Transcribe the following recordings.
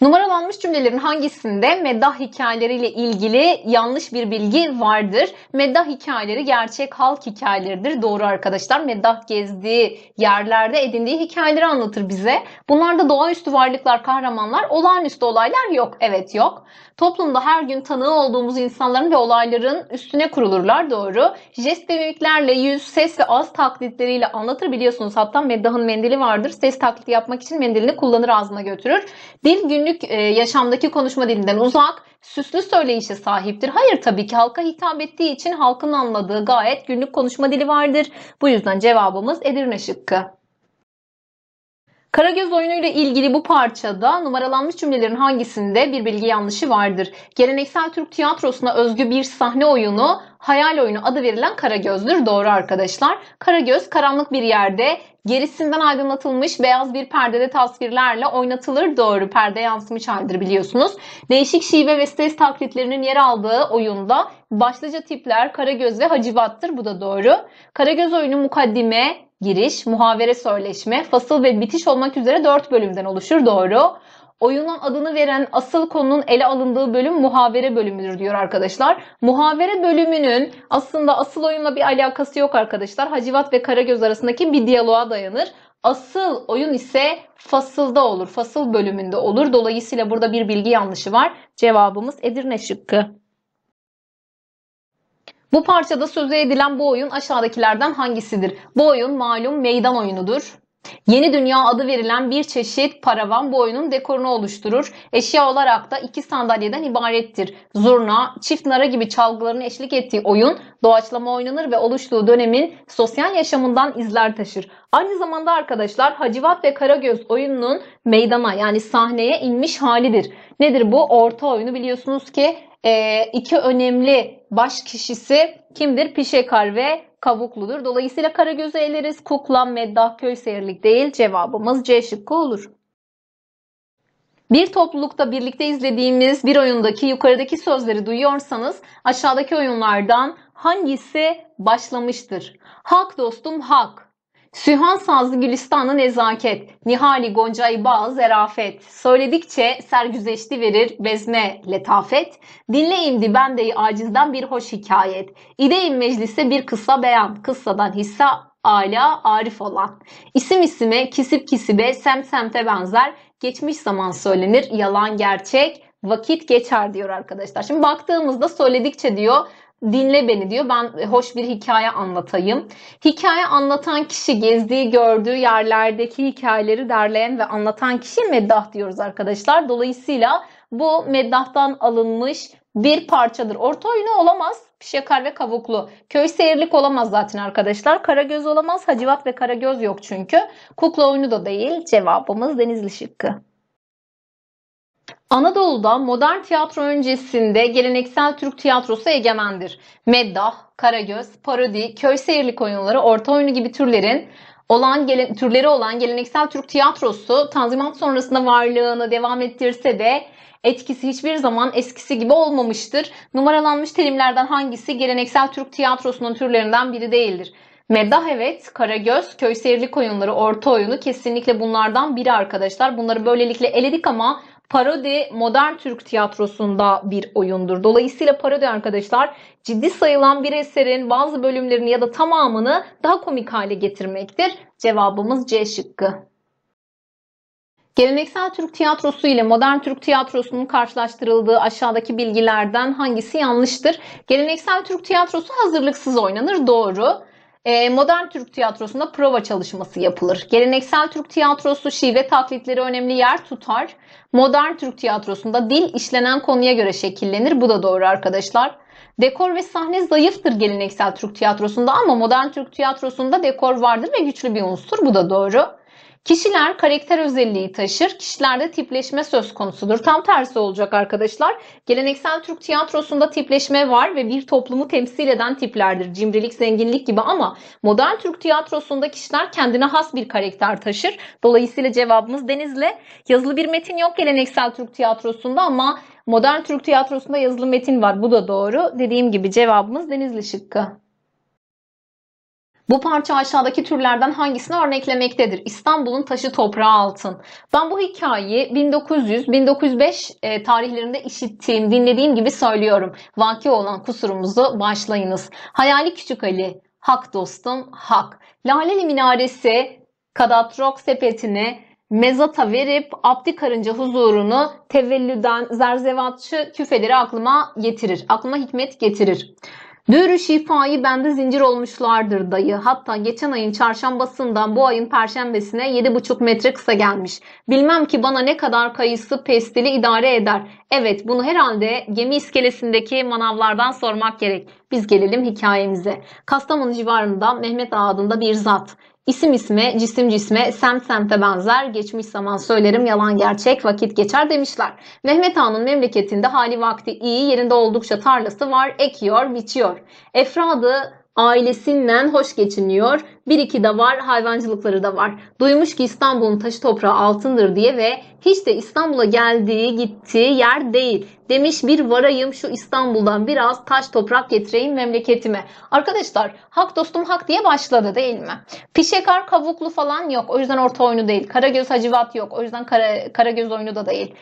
Numaralanmış cümlelerin hangisinde meddah hikayeleriyle ilgili yanlış bir bilgi vardır? Meddah hikayeleri gerçek halk hikayeleridir. Doğru arkadaşlar. Meddah gezdiği yerlerde edindiği hikayeleri anlatır bize. Bunlarda doğaüstü varlıklar, kahramanlar, olağanüstü olaylar yok. Evet yok. Toplumda her gün tanığı olduğumuz insanların ve olayların üstüne kurulurlar. Doğru. Jest mimiklerle, yüz, ses ve ağız taklitleriyle anlatır biliyorsunuz. Hatta meddahın mendili vardır. Ses taklidi yapmak için mendilini kullanır ağzına götürür. Dil günlük günlük e, yaşamdaki konuşma dilinden uzak, süslü söyleyişe sahiptir. Hayır tabii ki halka hitap ettiği için halkın anladığı gayet günlük konuşma dili vardır. Bu yüzden cevabımız Edirne şıkkı. Karagöz oyunuyla ilgili bu parçada numaralanmış cümlelerin hangisinde bir bilgi yanlışı vardır? Geleneksel Türk tiyatrosuna özgü bir sahne oyunu Hayal Oyunu adı verilen Karagöz'dür. Doğru arkadaşlar. Karagöz karanlık bir yerde gerisinden aydınlatılmış beyaz bir perdede tasvirlerle oynatılır. Doğru perde yansımış haldir biliyorsunuz. Değişik şive ve ses taklitlerinin yer aldığı oyunda başlıca tipler Karagöz ve Hacivat'tır. Bu da doğru. Karagöz oyunu mukaddime, giriş, muhavere söyleşme, fasıl ve bitiş olmak üzere 4 bölümden oluşur. Doğru. Oyunun adını veren asıl konunun ele alındığı bölüm muhavere bölümüdür diyor arkadaşlar. Muhavere bölümünün aslında asıl oyunla bir alakası yok arkadaşlar. Hacivat ve Karagöz arasındaki bir diyaloğa dayanır. Asıl oyun ise fasılda olur. Fasıl bölümünde olur. Dolayısıyla burada bir bilgi yanlışı var. Cevabımız Edirne şıkkı. Bu parçada söze edilen bu oyun aşağıdakilerden hangisidir? Bu oyun malum meydan oyunudur. Yeni Dünya adı verilen bir çeşit paravan bu oyunun dekorunu oluşturur. Eşya olarak da iki sandalyeden ibarettir. Zurna, çift nara gibi çalgıların eşlik ettiği oyun doğaçlama oynanır ve oluştuğu dönemin sosyal yaşamından izler taşır. Aynı zamanda arkadaşlar Hacivat ve Karagöz oyununun meydana yani sahneye inmiş halidir. Nedir bu? Orta oyunu biliyorsunuz ki e, iki önemli baş kişisi kimdir? Pişekar ve Kavuklu'dur. Dolayısıyla Karagöz'ü eleriz. Kuklan, Meddah, köy Köyseyirlik değil. Cevabımız C şıkkı olur. Bir toplulukta birlikte izlediğimiz bir oyundaki yukarıdaki sözleri duyuyorsanız aşağıdaki oyunlardan hangisi başlamıştır? Hak dostum hak, Sühan Sazlı Gülistan'ı nezaket, Nihali Gonca'yı Bağ zerafet, söyledikçe sergüzeşti verir bezme letafet, dinleyim dibendeyi acizden bir hoş hikayet, ideyim meclise bir kısa beyan, kıssadan hisse ala arif olan. İsim isime, kisip kisibe, sem semte benzer, geçmiş zaman söylenir, yalan gerçek, vakit geçer diyor arkadaşlar. Şimdi baktığımızda söyledikçe diyor dinle beni diyor. Ben e, hoş bir hikaye anlatayım. Hikaye anlatan kişi gezdiği, gördüğü yerlerdeki hikayeleri derleyen ve anlatan kişi meddah diyoruz arkadaşlar. Dolayısıyla bu meddahtan alınmış bir parçadır. Orta oyunu olamaz. Pişekar ve kavuklu. Köy seyirlik olamaz zaten arkadaşlar. Karagöz olamaz. Hacivat ve karagöz yok çünkü. Kukla oyunu da değil. Cevabımız denizli şıkkı. Anadolu'da modern tiyatro öncesinde geleneksel Türk tiyatrosu egemendir. Meddah, Karagöz, Parodi, köy seyirlik oyunları, orta oyunu gibi türlerin olan türleri olan geleneksel Türk tiyatrosu Tanzimat sonrasında varlığını devam ettirse de etkisi hiçbir zaman eskisi gibi olmamıştır. Numaralanmış terimlerden hangisi geleneksel Türk tiyatrosunun türlerinden biri değildir? Meddah evet, Karagöz, köy seyirlik oyunları, orta oyunu kesinlikle bunlardan biri arkadaşlar. Bunları böylelikle eledik ama parodi modern Türk tiyatrosunda bir oyundur. Dolayısıyla parodi arkadaşlar ciddi sayılan bir eserin bazı bölümlerini ya da tamamını daha komik hale getirmektir. Cevabımız C şıkkı. Geleneksel Türk tiyatrosu ile modern Türk tiyatrosunun karşılaştırıldığı aşağıdaki bilgilerden hangisi yanlıştır? Geleneksel Türk tiyatrosu hazırlıksız oynanır doğru. Ee, modern Türk tiyatrosunda prova çalışması yapılır. Geleneksel Türk tiyatrosu şive taklitleri önemli yer tutar. Modern Türk tiyatrosunda dil işlenen konuya göre şekillenir. Bu da doğru arkadaşlar. Dekor ve sahne zayıftır geleneksel Türk tiyatrosunda ama modern Türk tiyatrosunda dekor vardır ve güçlü bir unsur. Bu da doğru. Kişiler karakter özelliği taşır. Kişilerde tipleşme söz konusudur. Tam tersi olacak arkadaşlar. Geleneksel Türk tiyatrosunda tipleşme var ve bir toplumu temsil eden tiplerdir. Cimrilik, zenginlik gibi ama modern Türk tiyatrosunda kişiler kendine has bir karakter taşır. Dolayısıyla cevabımız Deniz'le. Yazılı bir metin yok geleneksel Türk tiyatrosunda ama modern Türk tiyatrosunda yazılı metin var. Bu da doğru. Dediğim gibi cevabımız Denizli şıkkı. Bu parça aşağıdaki türlerden hangisini örneklemektedir? İstanbul'un taşı toprağı altın. Ben bu hikayeyi 1900-1905 e, tarihlerinde işittiğim, dinlediğim gibi söylüyorum. Vaki olan kusurumuzu başlayınız. Hayali Küçük Ali, hak dostum, hak. Laleli Minaresi, kadatrok sepetini, mezata verip Abdi Karınca huzurunu tevellüden zerzevatçı küfeleri aklıma getirir. Aklıma hikmet getirir. Börü şifayı bende zincir olmuşlardır dayı. Hatta geçen ayın çarşambasından bu ayın perşembesine 7,5 metre kısa gelmiş. Bilmem ki bana ne kadar kayısı pestili idare eder. Evet bunu herhalde gemi iskelesindeki manavlardan sormak gerek. Biz gelelim hikayemize. Kastamonu civarında Mehmet Ağa adında bir zat. İsim isme, cisim cisme, semt semte benzer, geçmiş zaman söylerim yalan gerçek, vakit geçer demişler. Mehmet Han'ın memleketinde hali vakti iyi, yerinde oldukça tarlası var, ekiyor, biçiyor. Efradı ailesinden hoş geçiniyor. Bir iki de var, hayvancılıkları da var. Duymuş ki İstanbul'un taşı toprağı altındır diye ve hiç de İstanbul'a geldiği, gittiği yer değil. Demiş bir varayım şu İstanbul'dan biraz taş toprak getireyim memleketime. Arkadaşlar hak dostum hak diye başladı değil mi? Pişekar kavuklu falan yok. O yüzden orta oyunu değil. Karagöz hacivat yok. O yüzden kara, Karagöz oyunu da değil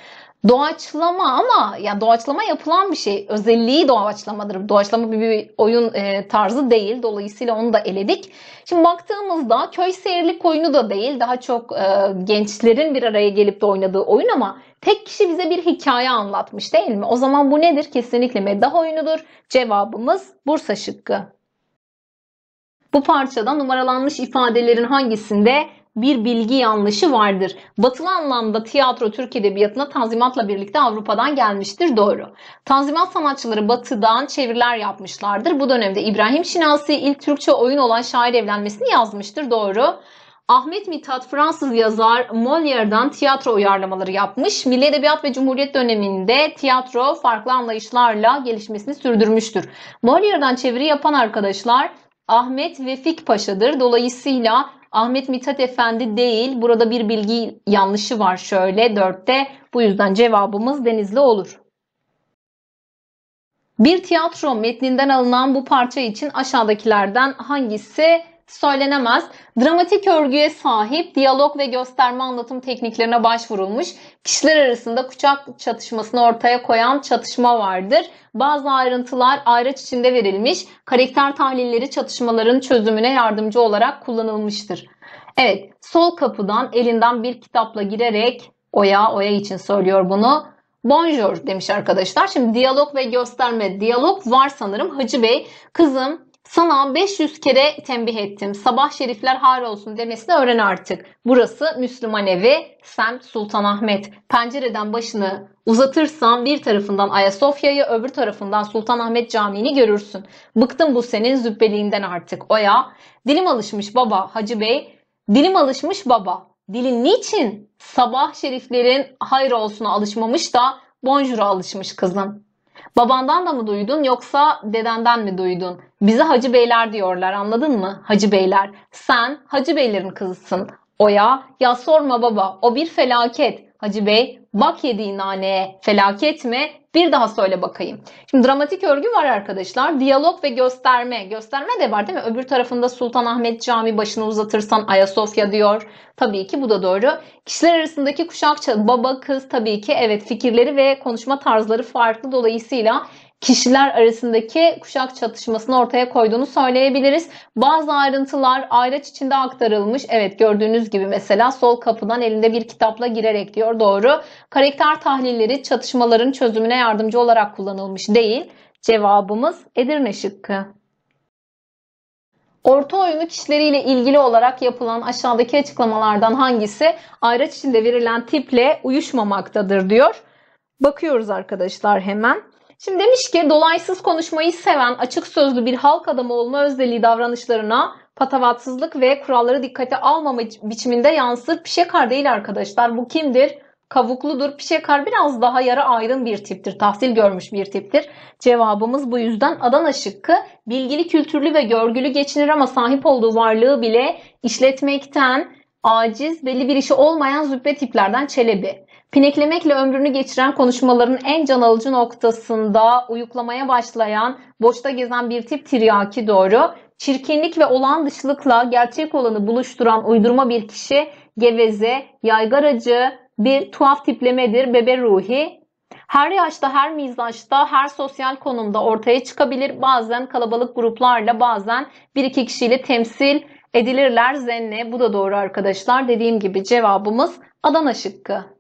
doğaçlama ama ya yani doğaçlama yapılan bir şey. Özelliği doğaçlamadır. Doğaçlama bir, bir oyun e, tarzı değil. Dolayısıyla onu da eledik. Şimdi baktığımızda köy seyirlik oyunu da değil. Daha çok e, gençlerin bir araya gelip de oynadığı oyun ama tek kişi bize bir hikaye anlatmış değil mi? O zaman bu nedir? Kesinlikle meddah oyunudur. Cevabımız Bursa şıkkı. Bu parçada numaralanmış ifadelerin hangisinde bir bilgi yanlışı vardır. Batılı anlamda tiyatro Türk edebiyatına tanzimatla birlikte Avrupa'dan gelmiştir doğru. Tanzimat sanatçıları batıdan çeviriler yapmışlardır. Bu dönemde İbrahim Şinasi ilk Türkçe oyun olan şair evlenmesini yazmıştır doğru. Ahmet Mithat Fransız yazar Molière'dan tiyatro uyarlamaları yapmış. Milli Edebiyat ve Cumhuriyet döneminde tiyatro farklı anlayışlarla gelişmesini sürdürmüştür. Molière'dan çeviri yapan arkadaşlar Ahmet Vefik Paşa'dır. Dolayısıyla Ahmet Mithat Efendi değil. Burada bir bilgi yanlışı var şöyle dörtte. Bu yüzden cevabımız Denizli olur. Bir tiyatro metninden alınan bu parça için aşağıdakilerden hangisi söylenemez. Dramatik örgüye sahip diyalog ve gösterme anlatım tekniklerine başvurulmuş. Kişiler arasında kucak çatışmasını ortaya koyan çatışma vardır. Bazı ayrıntılar ayraç içinde verilmiş. Karakter tahlilleri çatışmaların çözümüne yardımcı olarak kullanılmıştır. Evet, sol kapıdan elinden bir kitapla girerek Oya, Oya için söylüyor bunu. Bonjour demiş arkadaşlar. Şimdi diyalog ve gösterme. Diyalog var sanırım. Hacı Bey, kızım sana 500 kere tembih ettim. Sabah şerifler har olsun demesini öğren artık. Burası Müslüman evi, sen Sultanahmet. Pencereden başını uzatırsan bir tarafından Ayasofya'yı, öbür tarafından Sultanahmet Camii'ni görürsün. Bıktım bu senin zübbeliğinden artık. Oya, dilim alışmış baba Hacı Bey, dilim alışmış baba. Dilin niçin sabah şeriflerin hayır olsuna alışmamış da bonjura alışmış kızım. Babandan da mı duydun yoksa dedenden mi duydun? Bize hacı beyler diyorlar anladın mı? Hacı beyler. Sen hacı beylerin kızısın. Oya ya sorma baba o bir felaket. Hacı bey bak yediğin naneye felaket mi? Bir daha söyle bakayım. Şimdi dramatik örgü var arkadaşlar. Diyalog ve gösterme. Gösterme de var değil mi? Öbür tarafında Sultan Ahmet Cami başını uzatırsan Ayasofya diyor. Tabii ki bu da doğru. Kişiler arasındaki kuşak baba kız tabii ki evet fikirleri ve konuşma tarzları farklı. Dolayısıyla kişiler arasındaki kuşak çatışmasını ortaya koyduğunu söyleyebiliriz. Bazı ayrıntılar ayraç içinde aktarılmış. Evet gördüğünüz gibi mesela sol kapıdan elinde bir kitapla girerek diyor doğru. Karakter tahlilleri çatışmaların çözümüne yardımcı olarak kullanılmış değil. Cevabımız Edirne şıkkı. Orta oyunu kişileriyle ilgili olarak yapılan aşağıdaki açıklamalardan hangisi ayraç içinde verilen tiple uyuşmamaktadır diyor. Bakıyoruz arkadaşlar hemen. Şimdi demiş ki dolaysız konuşmayı seven açık sözlü bir halk adamı olma özelliği davranışlarına patavatsızlık ve kuralları dikkate almama biçiminde yansır Pişekar değil arkadaşlar. Bu kimdir? Kavukludur. Pişekar biraz daha yara ayrın bir tiptir. Tahsil görmüş bir tiptir. Cevabımız bu yüzden Adana şıkkı bilgili, kültürlü ve görgülü geçinir ama sahip olduğu varlığı bile işletmekten aciz, belli bir işi olmayan züppe tiplerden Çelebi. Pineklemekle ömrünü geçiren konuşmaların en can alıcı noktasında uyuklamaya başlayan, boşta gezen bir tip tiryaki doğru, çirkinlik ve olan dışılıkla gerçek olanı buluşturan uydurma bir kişi, geveze, yaygaracı, bir tuhaf tiplemedir bebe ruhi, her yaşta, her mizaçta, her sosyal konumda ortaya çıkabilir. Bazen kalabalık gruplarla, bazen bir iki kişiyle temsil edilirler zenne. Bu da doğru arkadaşlar. Dediğim gibi cevabımız Adana şıkkı.